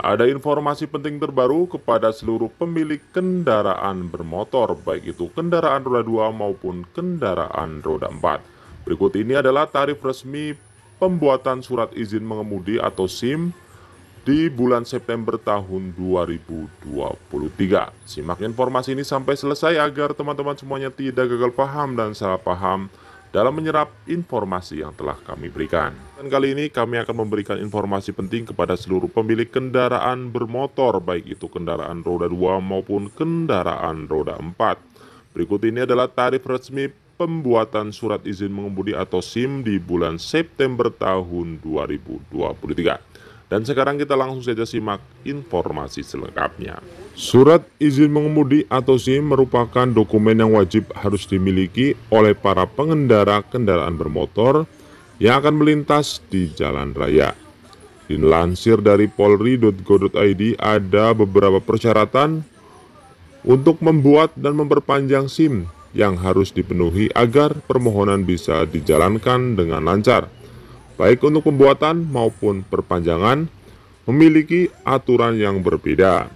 Ada informasi penting terbaru kepada seluruh pemilik kendaraan bermotor, baik itu kendaraan roda 2 maupun kendaraan roda 4. Berikut ini adalah tarif resmi pembuatan surat izin mengemudi atau SIM di bulan September tahun 2023. Simak informasi ini sampai selesai agar teman-teman semuanya tidak gagal paham dan salah paham dalam menyerap informasi yang telah kami berikan. Dan kali ini kami akan memberikan informasi penting kepada seluruh pemilik kendaraan bermotor, baik itu kendaraan roda 2 maupun kendaraan roda 4. Berikut ini adalah tarif resmi pembuatan surat izin mengemudi atau SIM di bulan September tahun 2023. Dan sekarang kita langsung saja simak informasi selengkapnya. Surat izin mengemudi atau SIM merupakan dokumen yang wajib harus dimiliki oleh para pengendara kendaraan bermotor yang akan melintas di jalan raya. Dilansir dari polri.go.id ada beberapa persyaratan untuk membuat dan memperpanjang SIM yang harus dipenuhi agar permohonan bisa dijalankan dengan lancar baik untuk pembuatan maupun perpanjangan, memiliki aturan yang berbeda.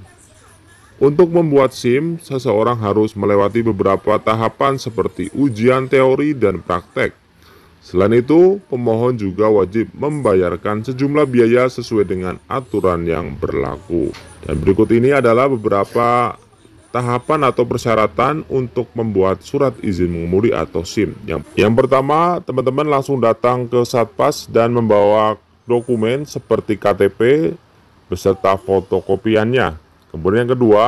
Untuk membuat SIM, seseorang harus melewati beberapa tahapan seperti ujian teori dan praktek. Selain itu, pemohon juga wajib membayarkan sejumlah biaya sesuai dengan aturan yang berlaku. Dan berikut ini adalah beberapa tahapan atau persyaratan untuk membuat surat izin mengemudi atau SIM. Yang, yang pertama, teman-teman langsung datang ke Satpas dan membawa dokumen seperti KTP beserta fotokopiannya. Kemudian yang kedua,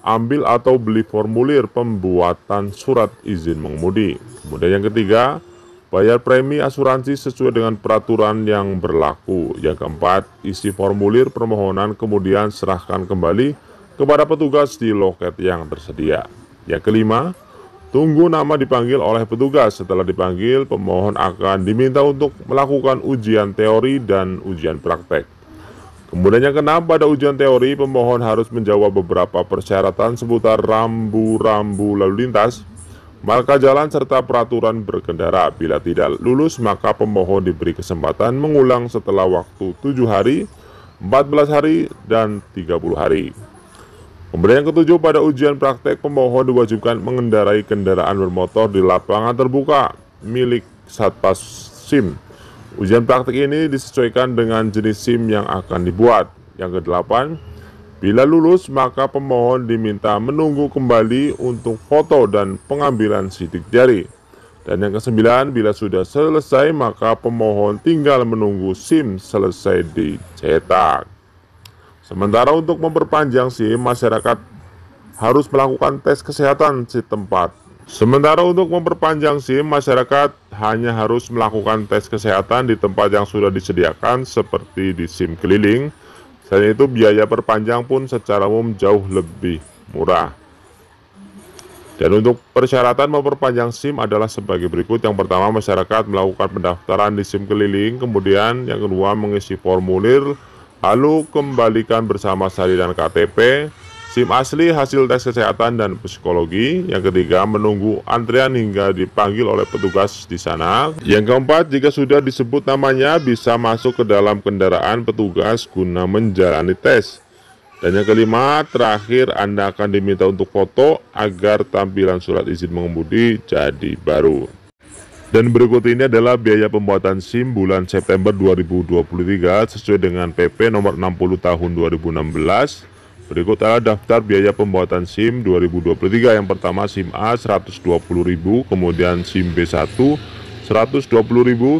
ambil atau beli formulir pembuatan surat izin mengemudi. Kemudian yang ketiga, bayar premi asuransi sesuai dengan peraturan yang berlaku. Yang keempat, isi formulir permohonan kemudian serahkan kembali kepada petugas di loket yang tersedia. Yang kelima, tunggu nama dipanggil oleh petugas. Setelah dipanggil, pemohon akan diminta untuk melakukan ujian teori dan ujian praktek. Kemudian yang keenam, pada ujian teori, pemohon harus menjawab beberapa persyaratan seputar rambu-rambu lalu lintas, marka jalan serta peraturan berkendara. Bila tidak lulus, maka pemohon diberi kesempatan mengulang setelah waktu 7 hari, 14 hari, dan 30 hari. Kemudian yang ketujuh, pada ujian praktek pemohon diwajibkan mengendarai kendaraan bermotor di lapangan terbuka milik Satpas SIM. Ujian praktek ini disesuaikan dengan jenis SIM yang akan dibuat. Yang kedelapan, bila lulus maka pemohon diminta menunggu kembali untuk foto dan pengambilan sidik jari. Dan yang kesembilan, bila sudah selesai maka pemohon tinggal menunggu SIM selesai dicetak. Sementara untuk memperpanjang SIM, masyarakat harus melakukan tes kesehatan di tempat. Sementara untuk memperpanjang SIM, masyarakat hanya harus melakukan tes kesehatan di tempat yang sudah disediakan seperti di SIM keliling. Selain itu, biaya perpanjang pun secara umum jauh lebih murah. Dan untuk persyaratan memperpanjang SIM adalah sebagai berikut. Yang pertama, masyarakat melakukan pendaftaran di SIM keliling. Kemudian yang kedua, mengisi formulir Lalu kembalikan bersama salinan KTP, SIM asli hasil tes kesehatan dan psikologi. Yang ketiga, menunggu antrian hingga dipanggil oleh petugas di sana. Yang keempat, jika sudah disebut namanya, bisa masuk ke dalam kendaraan petugas guna menjalani tes. Dan yang kelima, terakhir Anda akan diminta untuk foto agar tampilan surat izin mengemudi jadi baru. Dan berikut ini adalah biaya pembuatan SIM bulan September 2023 sesuai dengan PP nomor 60 tahun 2016. Berikut adalah daftar biaya pembuatan SIM 2023. Yang pertama SIM A 120.000, kemudian SIM B1 120.000,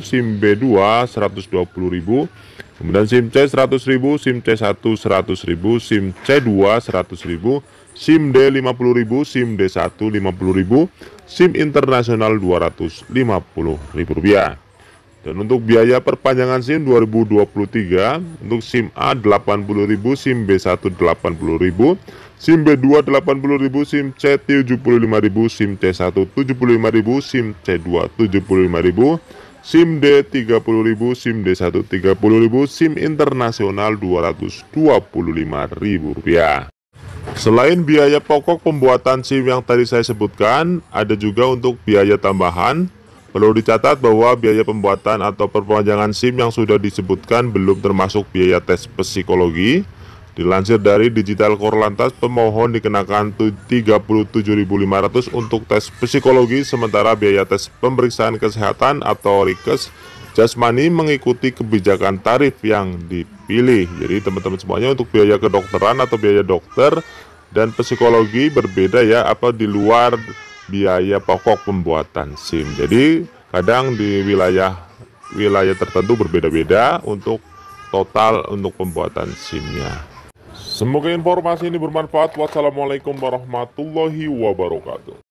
SIM B2 120.000, Kemudian SIM C 100 ribu, SIM C1 100 ribu, SIM C2 100 ribu, SIM D 50 ribu, SIM D1 50 ribu, SIM internasional 250 ribu rupiah. Dan untuk biaya perpanjangan SIM 2023, untuk SIM A 80 ribu, SIM B1 80 ribu, SIM B2 80 ribu, SIM C 75 ribu, SIM C1 75 ribu, SIM C2 75 ribu, SIM D 30.000, SIM D 1 30.000, SIM internasional Rp225.000. Selain biaya pokok pembuatan SIM yang tadi saya sebutkan, ada juga untuk biaya tambahan. Perlu dicatat bahwa biaya pembuatan atau perpanjangan SIM yang sudah disebutkan belum termasuk biaya tes psikologi, Dilansir dari Digital Korlantas, pemohon dikenakan 37.500 untuk tes psikologi sementara biaya tes pemeriksaan kesehatan atau rikes jasmani mengikuti kebijakan tarif yang dipilih. Jadi teman-teman semuanya untuk biaya kedokteran atau biaya dokter dan psikologi berbeda ya apa di luar biaya pokok pembuatan SIM. Jadi kadang di wilayah wilayah tertentu berbeda-beda untuk total untuk pembuatan SIM-nya. Semoga informasi ini bermanfaat. Wassalamualaikum warahmatullahi wabarakatuh.